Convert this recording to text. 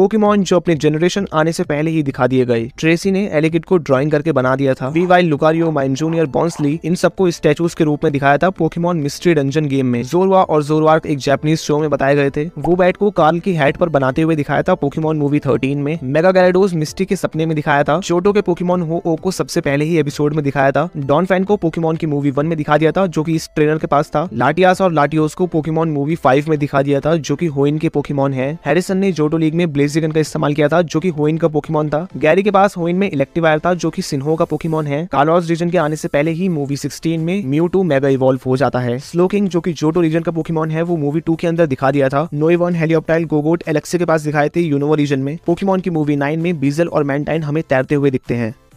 Pokemon जो अपने generation आने से पहले ही दिखा दिए गए ट्रेसी ने एलिगेट को ड्रॉइंग करके बना दिया था वी वाइल लुकारियो माइन जूनियर बॉन्सली इन सबको स्टेचूज के रूप में दिखाया था पोकेमॉन मिस्ट्री डंजन गेम में जोरवा और जोरवार एक जैपनीज शो में बताए गए थे वो बैट को कार्ल की हैट पर बनाते हुए दिखाया था पोकेमॉन मूवी थर्टीन में मेगा गैराडोज मिस्ट्री के सपने में दिखाया था चोटो के पोकेमॉन हो ओ को सबसे पहले ही एपिसोड में दिखाया था डॉन फैन को पोकीमोन की मूवी वन में दिखा दिया था जो की इस ट्रेनर के पास था लाटियास और लाटियोस को पोकीमोन मूवी फाइव में दिखा दिया था जो की होइन के पोकेमॉन है हैरिसन ने जोटो लीग में ब्लेज ब्लेजिगन का इस्तेमाल किया था जो की होइन का पोकीमोन था गैरी के पास होइन में इलेक्टिवायर था जो की सिन्हो का पोकीमोन है कार्लॉस रीजन के आने से पहले ही मूवी सिक्सटीन में म्यू टू मेगा इवॉल्व हो जाता है स्लोकिंग जो की जोटो रीजन का पोकीमोन है वो मूवी टू के अंदर दिखा दिया था नोएन हेलीकॉप्टर गोगोट एलेक्सी के पास दिखाए थे यूनोवा रीजन में पोकीमोन की मूवी नाइन में बीजल और मैंटाइन हमें तैरते हुए दिखते हैं